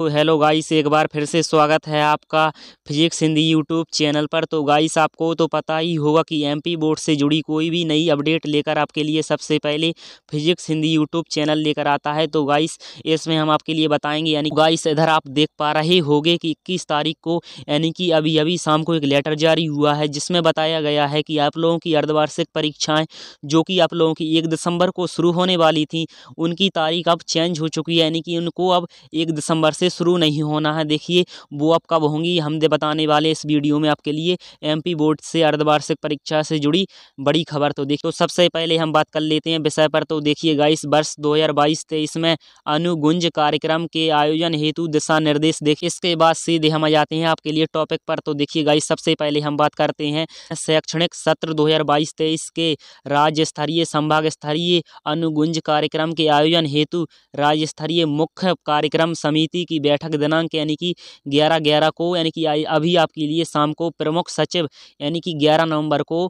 तो hello guys एक बार फिर से स्वागत है आपका फिजिक्स हिंदी यूट्यूब चैनल पर तो गाइस आपको तो पता ही होगा कि एमपी बोर्ड से जुड़ी कोई भी नई अपडेट लेकर आपके लिए सबसे पहले फिजिक्स हिंदी यूट्यूब चैनल लेकर आता है तो गाइस इसमें हम आपके लिए बताएंगे यानी गाइस इधर आप देख पा रहे गए कि इक्कीस तारीख को यानी कि अभी अभी शाम को एक लेटर जारी हुआ है जिसमें बताया गया है कि आप लोगों की अर्धवार्षिक परीक्षाएँ जो कि आप लोगों की एक दिसंबर को शुरू होने वाली थी उनकी तारीख अब चेंज हो चुकी है यानी कि उनको अब एक दिसंबर से से शुरू नहीं होना है देखिए वो अब कब होंगी हम दे बताने वाले इस वीडियो में आपके लिए एमपी बोर्ड से अर्धवार्षिक परीक्षा से जुड़ी बड़ी खबर तो देखिए तो सबसे पहले हम बात कर लेते हैं विषय पर तो देखिए गाइस वर्ष दो हज़ार बाईस तेईस में अनुगुंज कार्यक्रम के आयोजन हेतु दिशा निर्देश देखिए इसके बाद सीधे हम आ जाते हैं आपके लिए टॉपिक पर तो देखिए गाइस सबसे पहले हम बात करते हैं शैक्षणिक सत्र दो हज़ार बाईस तेईस के राज्य स्तरीय संभाग स्तरीय अनुगुंज कार्यक्रम के आयोजन हेतु राज्य स्तरीय मुख्य कार्यक्रम समिति की की बैठक दिनांक यानी कि ग्यारह ग्यारह को यानी कि अभी आपके लिए शाम को प्रमुख सचिव यानी कि ग्यारह नवंबर को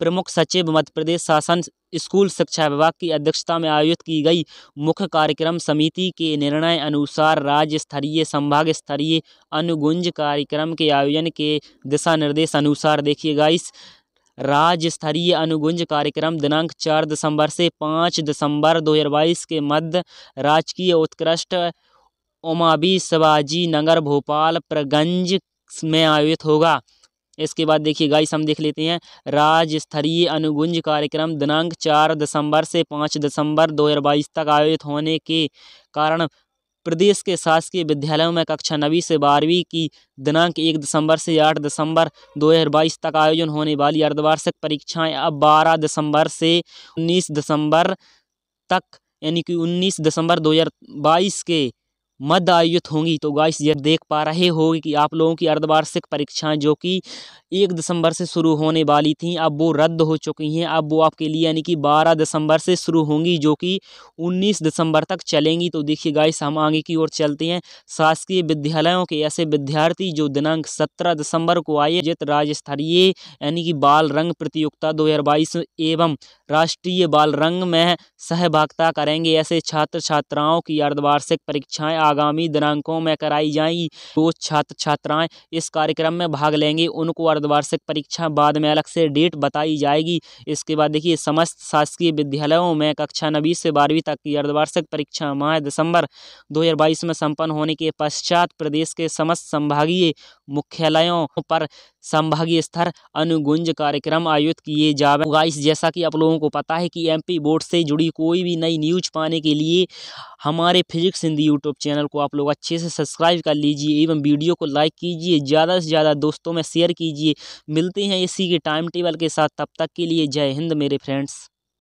प्रमुख सचिव मध्य प्रदेश शासन स्कूल शिक्षा विभाग की अध्यक्षता में आयोजित की गई मुख्य कार्यक्रम समिति के निर्णय अनुसार राज्य स्तरीय संभाग स्तरीय अनुगुंज कार्यक्रम के आयोजन के दिशा निर्देश अनुसार देखिएगा इस राज्य स्तरीय अनुगुंज कार्यक्रम दिनांक चार दिसंबर से पाँच दिसंबर 2022 के मध्य राजकीय उत्कृष्ट ओमाबी शिवाजी नगर भोपाल प्रगंज में आयोजित होगा इसके बाद देखिए गाइस हम देख लेते हैं राज्य स्तरीय अनुगुंज कार्यक्रम दिनांक चार दिसंबर से पाँच दिसंबर बाईस तक आयोजित होने के कारण प्रदेश के शासकीय विद्यालयों में कक्षा नवीं से बारहवीं की दिनांक एक दिसंबर से आठ दिसंबर बाईस तक आयोजन होने वाली अर्धवार्षिक परीक्षाएं अब बारह दिसंबर से उन्नीस दिसंबर तक यानी कि उन्नीस दिसंबर बाईस के मध्य आयोजित होंगी तो गाइस ये देख पा रहे होगी कि आप लोगों की अर्धवार्षिक परीक्षाएं जो कि एक दिसंबर से शुरू होने वाली थी अब वो रद्द हो चुकी हैं अब वो आपके लिए यानी कि बारह दिसंबर से शुरू होंगी जो कि उन्नीस दिसंबर तक चलेंगी तो देखिए गाइस हम आगे की ओर चलते हैं शासकीय विद्यालयों के ऐसे विद्यार्थी जो दिनांक सत्रह दिसंबर को आयोजित राज्य स्तरीय यानी कि बाल रंग प्रतियोगिता दो एवं राष्ट्रीय बाल रंग में सहभागिता करेंगे ऐसे छात्र छात्राओं की अर्धवार्षिक परीक्षाएँ आगामी दिनांकों में कराई जाएंगी वो छात्र छात्राएं इस कार्यक्रम में भाग लेंगे उनको अर्धवार्षिक परीक्षा बाद में अलग से डेट बताई जाएगी इसके बाद देखिए समस्त शासकीय विद्यालयों में कक्षा नवी से बारहवीं तक की अर्धवार्षिक परीक्षा माह दिसंबर दो में संपन्न होने के पश्चात प्रदेश के समस्त संभागीय मुख्यालयों पर संभागीय स्तर अनुगुंज कार्यक्रम आयोजित किए जावे गाइस जैसा कि आप लोगों को पता है कि एमपी बोर्ड से जुड़ी कोई भी नई न्यूज पाने के लिए हमारे फिजिक्स हिंदी यूट्यूब चैनल को आप लोग अच्छे से सब्सक्राइब कर लीजिए एवं वीडियो को लाइक कीजिए ज़्यादा से ज़्यादा दोस्तों में शेयर कीजिए मिलते हैं इसी के टाइम टेबल के साथ तब तक के लिए जय हिंद मेरे फ्रेंड्स